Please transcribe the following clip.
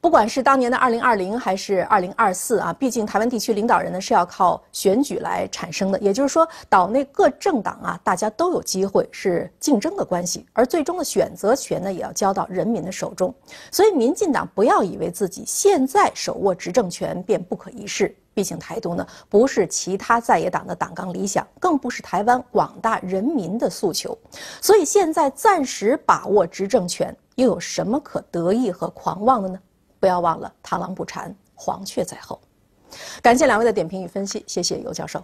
不管是当年的二零二零还是二零二四啊，毕竟台湾地区领导人呢是要靠选举来产生的，也就是说岛内各政党啊，大家都有机会，是竞争的关系，而最终的选择权呢也要交到人民的手中。所以民进党不要以为自己现在手握执政权便不可一世，毕竟台独呢不是其他在野党的党纲理想，更不是台湾广大人民的诉求。所以现在暂时把握执政权，又有什么可得意和狂妄的呢？不要忘了螳螂捕蝉，黄雀在后。感谢两位的点评与分析，谢谢尤教授。